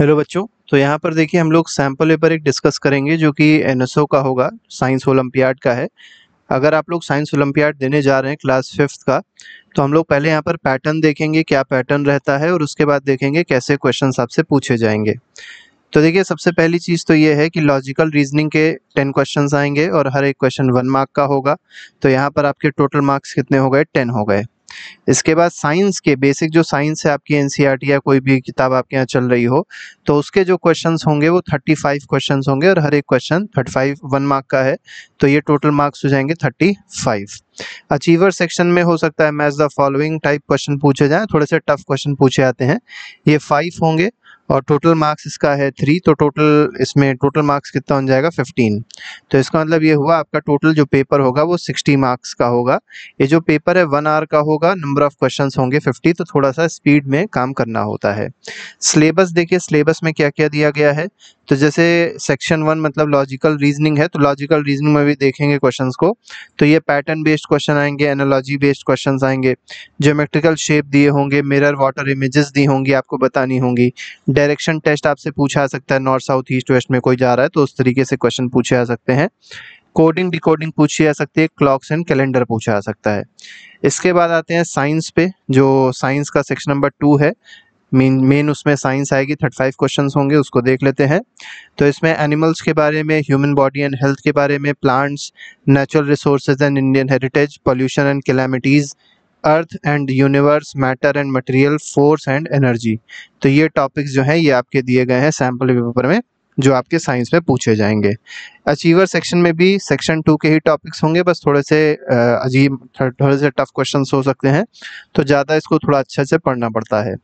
hello बच्चों तो यहाँ पर देखिए हम लोग सैम्पल पेपर एक डिस्कस करेंगे जो कि एनएसओ का होगा साइंस ओलम्पियाड का है अगर आप लोग साइंस ओलम्पियाड देने जा रहे हैं क्लास फिफ्थ का तो हम लोग पहले यहाँ पर पैटर्न देखेंगे क्या पैटर्न रहता है और उसके बाद देखेंगे कैसे क्वेश्चन आपसे पूछे जाएंगे तो देखिए सबसे पहली चीज़ तो ये है कि लॉजिकल रीजनिंग के टेन क्वेश्चन आएंगे और हर एक क्वेश्चन वन मार्क का होगा तो यहाँ पर आपके टोटल मार्क्स कितने हो गए टेन हो गए इसके बाद साइंस के बेसिक जो साइंस है आपकी एन या कोई भी किताब आपके यहाँ चल रही हो तो उसके जो क्वेश्चन होंगे वो थर्टी फाइव क्वेश्चन होंगे और हर एक question thirty five one mark का है तो ये टोटल मार्क्स हो जाएंगे थर्टी फाइव अचीवर सेक्शन में हो सकता है match the following type question पूछे जाएँ थोड़े से टफ क्वेश्चन पूछे जाते हैं ये फाइव होंगे और टोटल मार्क्स इसका है थ्री तो टोटल इसमें टोटल मार्क्स कितना हो जाएगा फिफ्टीन तो इसका मतलब ये हुआ आपका टोटल जो पेपर होगा वो सिक्सटी मार्क्स का होगा ये जो पेपर है वन आवर का होगा नंबर ऑफ क्वेश्चन होंगे फिफ्टी तो थोड़ा सा स्पीड में काम करना होता है सिलेबस देखिए सिलेबस में क्या क्या दिया गया है तो जैसे सेक्शन वन मतलब लॉजिकल रीजनिंग है तो लॉजिकल रीजनिंग में भी देखेंगे क्वेश्चंस को तो ये पैटर्न बेस्ड क्वेश्चन आएंगे एनालॉजी बेस्ड क्वेश्चंस आएंगे ज्योमेट्रिकल शेप दिए होंगे मिरर वाटर इमेजेस दी होंगी आपको बतानी होंगी डायरेक्शन टेस्ट आपसे पूछा जा सकता है नॉर्थ साउथ ईस्ट वेस्ट में कोई जा रहा है तो उस तरीके से क्वेश्चन पूछे जा सकते हैं कोडिंग डिकोडिंग पूछी जा सकती है क्लॉक्स एंड कैलेंडर पूछा जा सकता है इसके बाद आते हैं साइंस पे जो साइंस का सेक्शन नंबर टू है मेन मेन उसमें साइंस आएगी थर्टी फाइव क्वेश्चन होंगे उसको देख लेते हैं तो इसमें एनिमल्स के बारे में ह्यूमन बॉडी एंड हेल्थ के बारे में plants natural resources and Indian heritage pollution and calamities earth and universe matter and material force and energy तो ये टॉपिक्स जो हैं ये आपके दिए गए हैं सैम्पल पेपर में जो आपके साइंस में पूछे जाएंगे अचीवर सेक्शन में भी सेक्शन टू के ही टॉपिक्स होंगे बस थोड़े से अजीब थोड़े से टफ क्वेश्चन हो सकते हैं तो ज़्यादा इसको थोड़ा अच्छे से पढ़ना पड़ता है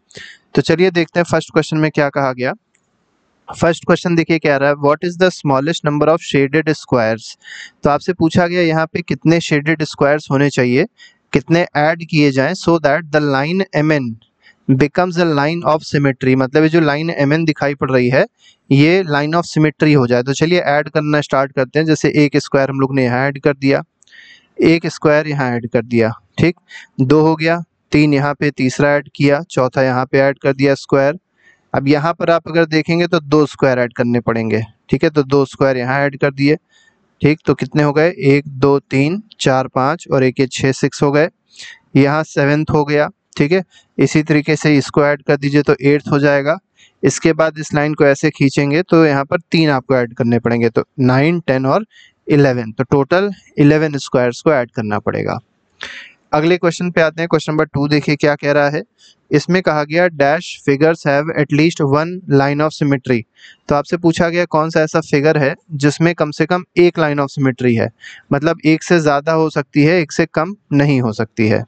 तो चलिए देखते हैं फर्स्ट क्वेश्चन में क्या कहा गया फर्स्ट क्वेश्चन देखिए क्या रहा है what is the smallest number of shaded squares तो आपसे पूछा गया यहाँ पे कितने शेडेड स्क्वायर्स होने चाहिए कितने ऐड किए जाएं so that the line M N becomes a line of symmetry मतलब ये जो लाइन एम एन दिखाई पड़ रही है ये लाइन ऑफ सिमेट्री हो जाए तो चलिए ऐड करना स्टार्ट करते हैं जैसे एक स्क्वायर हम लोग ने यहाँ ऐड कर दिया एक स्क्वायर यहाँ ऐड कर दिया ठीक दो हो गया तीन यहाँ पे तीसरा ऐड किया चौथा यहाँ पे ऐड कर दिया स्क्वायर अब यहाँ पर आप अगर देखेंगे तो दो स्क्वायर ऐड करने पड़ेंगे ठीक है तो दो स्क्वायर यहाँ ऐड कर दिए ठीक तो कितने हो गए एक दो तीन चार पाँच और एक ये छः सिक्स हो गए यहाँ सेवेंथ हो गया ठीक है इसी तरीके से इसको ऐड कर दीजिए तो एट्थ हो जाएगा इसके बाद इस लाइन को ऐसे खींचेंगे तो यहाँ पर तीन आपको ऐड करने पड़ेंगे तो नाइन टेन और इलेवन तो टोटल इलेवन स्क्वायर्स को ऐड करना पड़ेगा अगले क्वेश्चन पे आते हैं क्वेश्चन नंबर टू देखिए क्या कह रहा है इसमें कहा गया dash figures have at least one line of symmetry तो आपसे पूछा गया कौन सा ऐसा फिगर है जिसमें कम से कम एक लाइन ऑफ सिमेट्री है मतलब एक से ज़्यादा हो सकती है एक से कम नहीं हो सकती है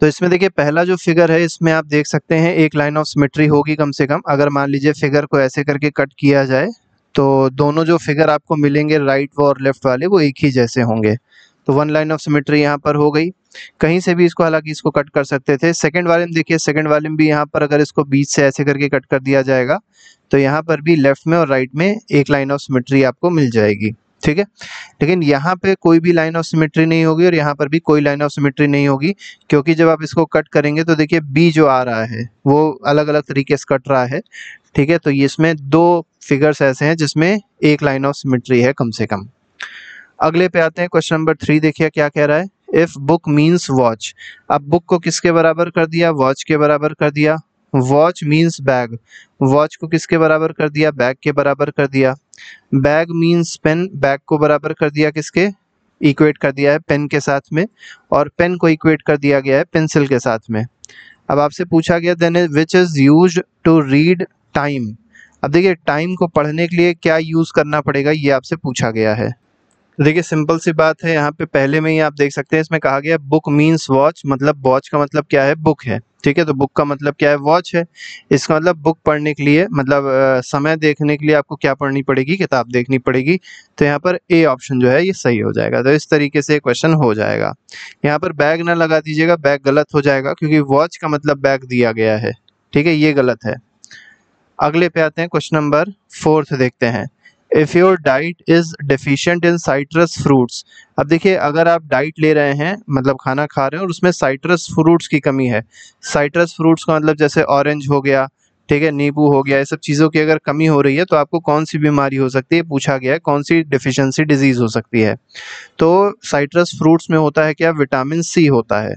तो इसमें देखिए पहला जो फिगर है इसमें आप देख सकते हैं एक लाइन ऑफ सिमेट्री होगी कम से कम अगर मान लीजिए फिगर को ऐसे करके कट किया जाए तो दोनों जो फिगर आपको मिलेंगे राइट व और लेफ्ट वाले वो एक ही जैसे होंगे तो वन लाइन ऑफ सिमेट्री यहाँ पर हो गई कहीं से भी इसको हालांकि इसको कट कर सकते थे सेकंड वाले में देखिए सेकंड वाले में भी यहाँ पर अगर इसको बीच से ऐसे करके कट कर दिया जाएगा तो यहाँ पर भी लेफ्ट में और राइट में एक लाइन ऑफ सिमेट्री आपको मिल जाएगी ठीक है लेकिन यहाँ पे कोई भी लाइन ऑफ सिमेट्री नहीं होगी और यहाँ पर भी कोई लाइन ऑफ सिमेट्री नहीं होगी क्योंकि जब आप इसको कट करेंगे तो देखिए बी जो आ रहा है वो अलग अलग तरीके से कट रहा है ठीक है तो इसमें दो फिगर्स ऐसे हैं जिसमें एक लाइन ऑफ सिमेट्री है कम से कम अगले पे आते हैं क्वेश्चन नंबर थ्री देखिए क्या कह रहा है इफ बुक मीन्स वॉच अब बुक को किसके बराबर कर दिया वॉच के बराबर कर दिया वॉच मीन्स बैग वॉच को किसके बराबर कर दिया बैग के बराबर कर दिया बैग मीन्स पेन बैग को बराबर कर दिया किसके इक्वेट कर दिया है पेन के साथ में और पेन को इक्वेट कर दिया गया है पेंसिल के साथ में अब आपसे पूछा गया then which is use to read time अब देखिए टाइम को पढ़ने के लिए क्या यूज़ करना पड़ेगा ये आपसे पूछा गया है तो देखिए सिंपल सी बात है यहाँ पे पहले में ही आप देख सकते हैं इसमें कहा गया बुक मीन्स वॉच मतलब वॉच का मतलब क्या है बुक है ठीक है तो बुक का मतलब क्या है वॉच है इसका मतलब बुक पढ़ने के लिए मतलब आ, समय देखने के लिए आपको क्या पढ़नी पड़ेगी किताब देखनी पड़ेगी तो यहाँ पर ए ऑप्शन जो है ये सही हो जाएगा तो इस तरीके से क्वेश्चन हो जाएगा यहाँ पर बैग ना लगा दीजिएगा बैग गलत हो जाएगा क्योंकि वॉच का मतलब बैग दिया गया है ठीक है ये गलत है अगले पे आते हैं क्वेश्चन नंबर फोर्थ देखते हैं if your diet is deficient in citrus fruits अब देखिए अगर आप डाइट ले रहे हैं मतलब खाना खा रहे हैं और उसमें साइट्रस फ्रूट्स की कमी है साइट्रस फ्रूट्स का मतलब जैसे ऑरेंज हो गया ठीक है नींबू हो गया ये सब चीज़ों की अगर कमी हो रही है तो आपको कौन सी बीमारी हो सकती है पूछा गया है कौन सी डिफिशेंसी डिजीज़ हो सकती है तो साइट्रस फ्रूट्स में होता है क्या विटामिन सी होता है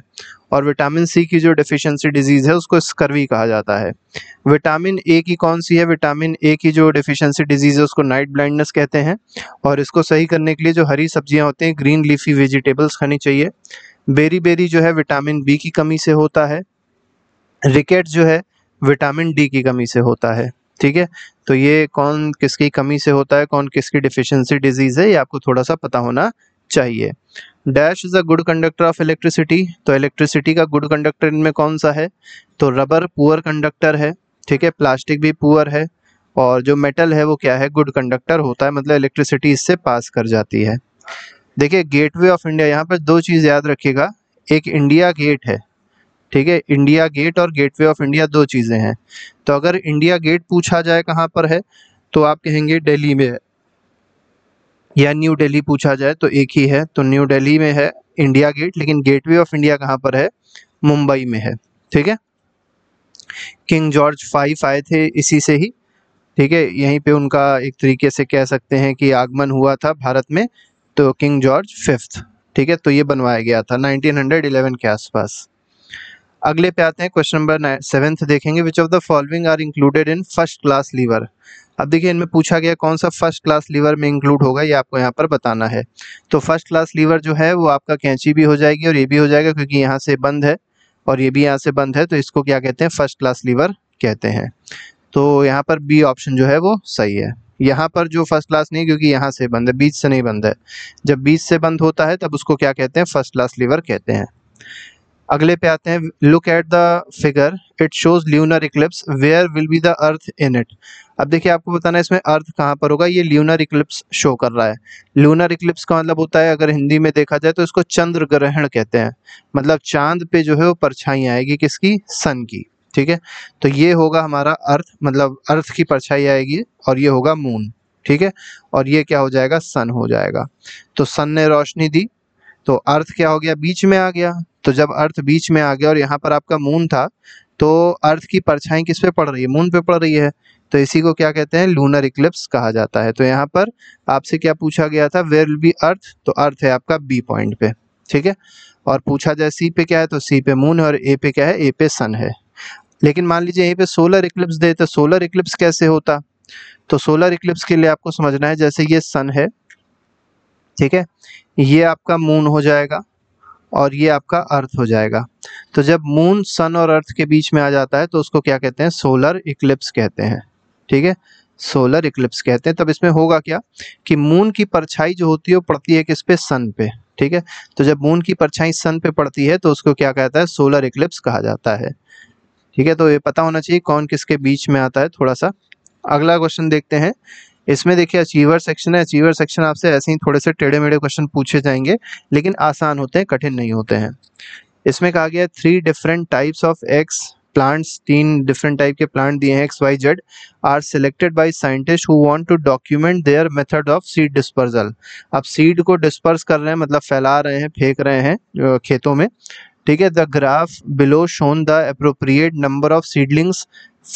और विटामिन सी की जो डिफिशियंसी डिजीज़ है उसको स्कर्वी कहा जाता है विटामिन ए की कौन सी है विटामिन ए की जो डिफिशियंसी डिजीज़ है उसको नाइट ब्लाइंडनेस कहते हैं और इसको सही करने के लिए जो हरी सब्जियां होती हैं ग्रीन लीफी वेजिटेबल्स खानी चाहिए बेरी बेरी जो है विटामिन बी की कमी से होता है रिकेट जो है विटामिन डी की कमी से होता है ठीक है तो ये कौन किसकी कमी से होता है कौन किसकी डिफिशियंसी डिजीज़ है ये आपको थोड़ा सा पता होना चाहिए dash is a good conductor of electricity तो इलेक्ट्रिसिटी का गुड कंडक्टर इनमें कौन सा है तो रबर पुअर कंडक्टर है ठीक है प्लास्टिक भी पुअर है और जो मेटल है वो क्या है गुड कंडक्टर होता है मतलब इलेक्ट्रिसिटी इससे पास कर जाती है देखिए गेटवे ऑफ इंडिया यहाँ पर दो चीज़ याद रखिएगा एक इंडिया गेट है ठीक है इंडिया गेट और गेटवे ऑफ इंडिया दो चीज़ें हैं तो अगर इंडिया गेट पूछा जाए कहाँ पर है तो आप कहेंगे दिल्ली में या न्यू दिल्ली पूछा जाए तो एक ही है तो न्यू दिल्ली में है इंडिया गेट लेकिन गेटवे ऑफ इंडिया कहाँ पर है मुंबई में है ठीक है किंग जॉर्ज फाइव आए थे इसी से ही ठीक है यहीं पे उनका एक तरीके से कह सकते हैं कि आगमन हुआ था भारत में तो किंग जॉर्ज फिफ्थ ठीक है तो ये बनवाया गया था 1911 के आसपास अगले पे आते हैं क्वेश्चन नंबर सेवेंथ देखेंगे which of the following are included in first class lever अब देखिए इनमें पूछा गया कौन सा फर्स्ट क्लास लीवर में इंक्लूड होगा ये आपको यहाँ पर बताना है तो फर्स्ट क्लास लीवर जो है वो आपका कैंची भी हो जाएगी और ये भी हो जाएगा क्योंकि यहाँ से बंद है और ये भी यहाँ से बंद है तो इसको क्या कहते हैं फर्स्ट क्लास लीवर कहते हैं तो यहाँ पर बी ऑप्शन जो है वो सही है यहाँ पर जो फर्स्ट क्लास नहीं क्योंकि यहाँ से बंद है बीच से नहीं बंद है जब बीच से बंद होता है तब उसको क्या कहते हैं फर्स्ट क्लास लीवर कहते हैं अगले पे आते हैं look at the figure it shows lunar eclipse where will be the earth in it अब देखिए आपको बताना है इसमें अर्थ कहाँ पर होगा ये ल्यूनर इक्लिप्स शो कर रहा है ल्यूनर इक्लिप्स का मतलब होता है अगर हिंदी में देखा जाए तो इसको चंद्र ग्रहण कहते हैं मतलब चांद पे जो है वो परछाई आएगी किसकी सन की ठीक है तो ये होगा हमारा अर्थ मतलब अर्थ की परछाई आएगी और ये होगा मून ठीक है और ये क्या हो जाएगा सन हो जाएगा तो सन ने रोशनी दी तो अर्थ क्या हो गया बीच में आ गया तो जब अर्थ बीच में आ गया और यहाँ पर आपका मून था तो अर्थ की परछाई किस पे पड़ रही है मून पे पड़ रही है तो इसी को क्या कहते हैं लूनर इक्लिप्स कहा जाता है तो यहाँ पर आपसे क्या पूछा गया था वेर विल बी अर्थ तो अर्थ है आपका बी पॉइंट पे ठीक है और पूछा जाए सी पे क्या है तो सी पे मून है और ए पे क्या है ए पे सन है लेकिन मान लीजिए यहीं पे सोलर इक्लिप्स दे तो सोलर इक्लिप्स कैसे होता तो सोलर इक्लिप्स के लिए आपको समझना है जैसे ये सन है ठीक है ये आपका मून हो जाएगा और ये आपका अर्थ हो जाएगा तो जब मून सन और अर्थ के बीच में आ जाता है तो उसको क्या कहते हैं सोलर इक्लिप्स कहते हैं ठीक है सोलर इक्लिप्स कहते हैं तब इसमें होगा क्या कि मून की परछाई जो होती है वो पड़ती है किस पे सन पे ठीक है तो जब मून की परछाई सन पे पड़ती है तो उसको क्या कहता है सोलर इक्लिप्स कहा जाता है ठीक है तो ये पता होना चाहिए कौन किसके बीच में आता है थोड़ा सा अगला क्वेश्चन देखते हैं इसमें देखिए अचीवर सेक्शन है अचीवर सेक्शन आपसे ऐसे ही थोड़े से टेढ़े मेढ़े क्वेश्चन पूछे जाएंगे लेकिन आसान होते हैं कठिन नहीं होते हैं इसमें कहा गया three different types of X plants तीन डिफरेंट टाइप के प्लांट दिए हैं X Y Z are selected by scientist who want to document their method of seed dispersal अब सीड को डिस्पर्स कर रहे हैं मतलब फैला रहे हैं फेंक रहे हैं खेतों में ठीक है the graph below shown the appropriate number of seedlings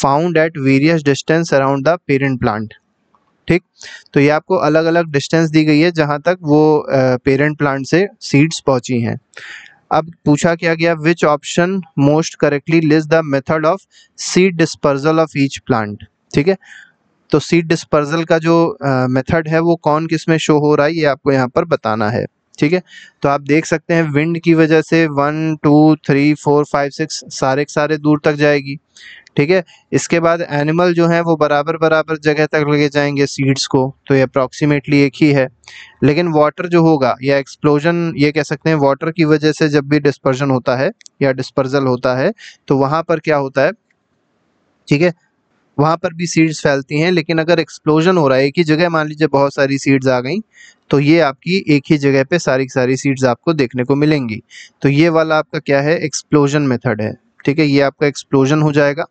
found at various distance around the parent plant ठीक तो ये आपको अलग अलग डिस्टेंस दी गई है जहाँ तक वो पेरेंट प्लांट से सीड्स पहुँची हैं अब पूछा क्या गया which option most correctly lists the method of seed dispersal of each plant ठीक है तो सीड डिस्पर्जल का जो मेथड है वो कौन किस में शो हो रहा है ये आपको यहाँ पर बताना है ठीक है तो आप देख सकते हैं विंड की वजह से one two three four five six सारे के सारे दूर तक जाएगी ठीक है इसके बाद एनिमल जो है वो बराबर बराबर जगह तक लेके जाएंगे सीड्स को तो ये अप्रॉक्सीमेटली एक ही है लेकिन वाटर जो होगा या एक्सप्लोजन ये कह सकते हैं वाटर की वजह से जब भी डिस्पर्जन होता है या डिस्पर्जल होता है तो वहाँ पर क्या होता है ठीक है वहां पर भी सीड्स फैलती हैं लेकिन अगर एक्सप्लोजन हो रहा है एक ही जगह मान लीजिए बहुत सारी सीड्स आ गई तो ये आपकी एक ही जगह पे सारी सारी सीड्स आपको देखने को मिलेंगी तो ये वाला आपका क्या है एक्सप्लोजन मेथड है ठीक है ये आपका एक्सप्लोजन हो जाएगा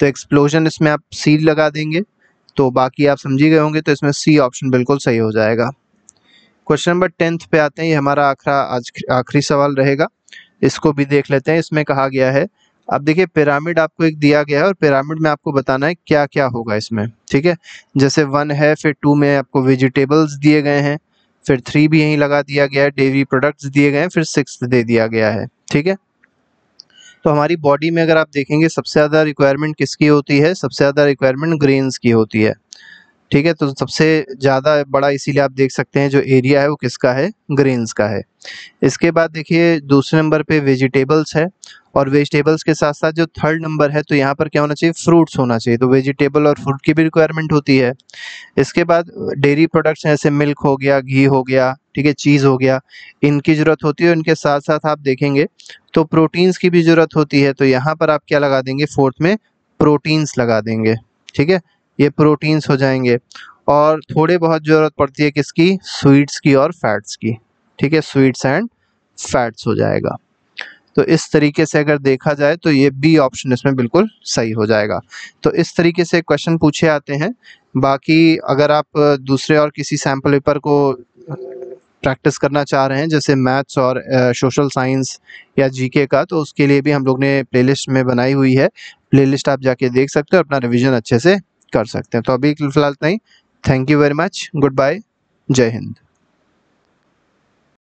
तो एक्सप्लोजन इसमें आप सीड लगा देंगे तो बाकी आप समझी गए होंगे तो इसमें सी ऑप्शन बिल्कुल सही हो जाएगा क्वेश्चन नंबर टेंथ पे आते हैं ये हमारा आखिरा आज आखिरी सवाल रहेगा इसको भी देख लेते हैं इसमें कहा गया है अब देखिए पिरामिड आपको एक दिया गया है और पिरामिड में आपको बताना है क्या क्या होगा इसमें ठीक है जैसे वन है फिर टू में आपको वेजिटेबल्स दिए गए हैं फिर थ्री भी यहीं लगा दिया गया है डेयरी प्रोडक्ट्स दिए गए हैं फिर सिक्स दे दिया गया है ठीक है तो हमारी बॉडी में अगर आप देखेंगे सबसे ज़्यादा रिक्वायरमेंट किसकी होती है सबसे ज़्यादा रिक्वायरमेंट ग्रेन्स की होती है ठीक है तो सबसे ज़्यादा बड़ा इसीलिए आप देख सकते हैं जो एरिया है वो किसका है ग्रेन्स का है इसके बाद देखिए दूसरे नंबर पे वेजिटेबल्स है और वेजिटेबल्स के साथ साथ जो थर्ड नंबर है तो यहाँ पर क्या होना चाहिए फ्रूट्स होना चाहिए तो वेजिटेबल और फ्रूट की भी रिक्वायरमेंट होती है इसके बाद डेयरी प्रोडक्ट्स हैं जैसे मिल्क हो गया घी हो गया ठीक है चीज़ हो गया इनकी ज़रूरत होती है इनके साथ साथ आप देखेंगे तो प्रोटीन्स की भी ज़रूरत होती है तो यहाँ पर आप क्या लगा देंगे फोर्थ में प्रोटीन्स लगा देंगे ठीक है ये प्रोटीन्स हो जाएंगे और थोड़े बहुत ज़रूरत पड़ती है किसकी स्वीट्स की और फैट्स की ठीक है स्वीट्स एंड फैट्स हो जाएगा तो इस तरीके से अगर देखा जाए तो ये बी ऑप्शन इसमें बिल्कुल सही हो जाएगा तो इस तरीके से क्वेश्चन पूछे आते हैं बाकी अगर आप दूसरे और किसी सैम्पल पेपर को प्रैक्टिस करना चाह रहे हैं जैसे मैथ्स और सोशल साइंस या जीके का तो उसके लिए भी हम लोग ने प्लेलिस्ट में बनाई हुई है प्लेलिस्ट आप जाके देख सकते हो अपना रिवीजन अच्छे से कर सकते हैं तो अभी फिलहाल नहीं thank you very much good bye जय हिंद